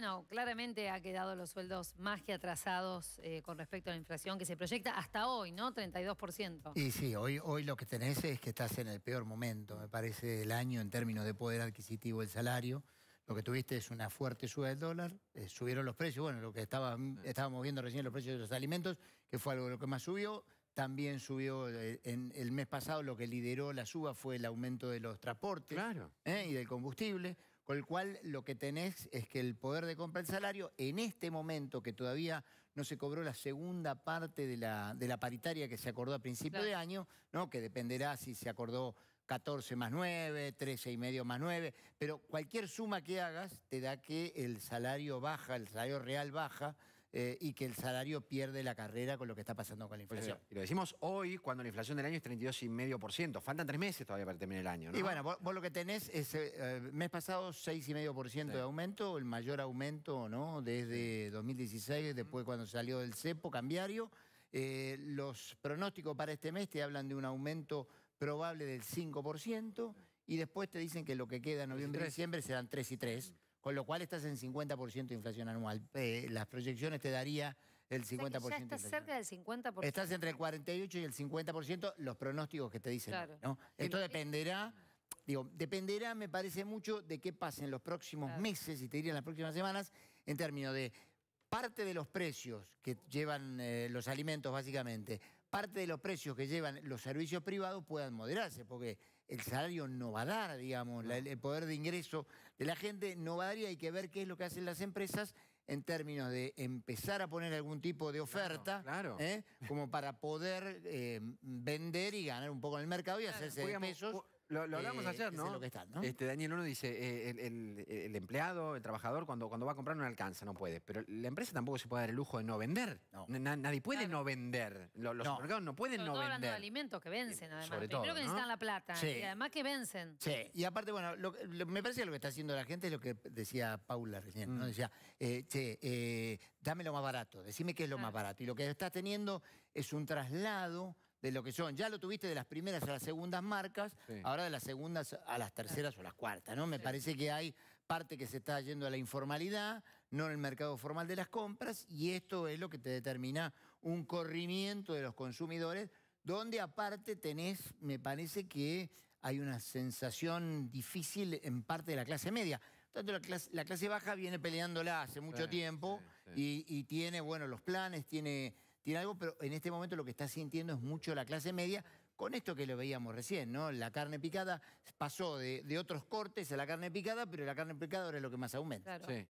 bueno, claramente ha quedado los sueldos más que atrasados eh, con respecto a la inflación que se proyecta hasta hoy, ¿no? 32%. Y sí, hoy, hoy lo que tenés es que estás en el peor momento, me parece, del año en términos de poder adquisitivo del salario. Lo que tuviste es una fuerte suba del dólar, eh, subieron los precios, bueno, lo que mm. estábamos viendo recién los precios de los alimentos, que fue algo lo que más subió, también subió eh, en el mes pasado lo que lideró la suba fue el aumento de los transportes y del combustible. Con el cual lo que tenés es que el poder de compra del salario, en este momento que todavía no se cobró la segunda parte de la, de la paritaria que se acordó a principio de año, ¿no? que dependerá si se acordó 14 más 9, 13 y medio más 9, pero cualquier suma que hagas te da que el salario baja, el salario real baja, eh, y que el salario pierde la carrera con lo que está pasando con la inflación. y lo decimos hoy, cuando la inflación del año es 32,5%. Faltan tres meses todavía para terminar el año. Y bueno, vos, lo que tenés es, eh, eh, mes pasado, 6,5% de aumento, el mayor aumento ¿no? desde 2016, después cuando salió del cepo cambiario. los pronósticos para este mes te hablan de un aumento probable del 5% y después te dicen que lo que queda en noviembre y diciembre serán 3 y 3 con lo cual estás en 50% de inflación anual. Eh, las proyecciones te daría el 50%. estás cerca del 50%. Estás entre el 48 y el 50%, los pronósticos que te dicen. Esto dependerá, digo, dependerá, me parece mucho, de qué pase en los próximos meses, y te diría en las próximas semanas, en términos de parte de los precios que llevan eh, los alimentos, básicamente, parte de los precios que llevan los servicios privados puedan moderarse, porque el salario no va a dar, digamos, el poder de ingreso de la gente no va a dar y hay que ver qué es lo que hacen las empresas en términos de empezar a poner algún tipo de oferta, ¿eh? como para poder eh, vender y ganar un poco en el mercado y hacerse pesos. Lo, lo hablamos eh, ayer, ¿no? Este, Daniel Uno dice, eh, el, empleado, el trabajador, cuando, cuando va a comprar no alcanza, no puede. Pero la empresa tampoco se puede dar el lujo de no vender. nadie puede no vender. Los, los no. no pueden no vender. hablando de alimentos que vencen, además. Sobre que necesitan la plata y además que vencen. Sí, y aparte, bueno, me parece que lo que está haciendo la gente es lo que decía Paula recién, ¿no? Mm. Decía, eh, che, dame lo más barato, decime qué es lo más barato. Y lo que está teniendo es un traslado de lo que son. Ya lo tuviste de las primeras a las segundas marcas, ahora de las segundas a las terceras o las cuartas, ¿no? Me parece que hay parte que se está yendo a la informalidad, no en el mercado formal de las compras, y esto es lo que te determina un corrimiento de los consumidores, donde aparte tenés, me parece que hay una sensación difícil en parte de la clase media. Tanto la clase, baja viene peleándola hace mucho tiempo y, y tiene, bueno, los planes, tiene tiene algo, pero en este momento lo que está sintiendo es mucho la clase media con esto que lo veíamos recién, ¿no? La carne picada pasó de, otros cortes a la carne picada, pero la carne picada ahora es lo que más aumenta.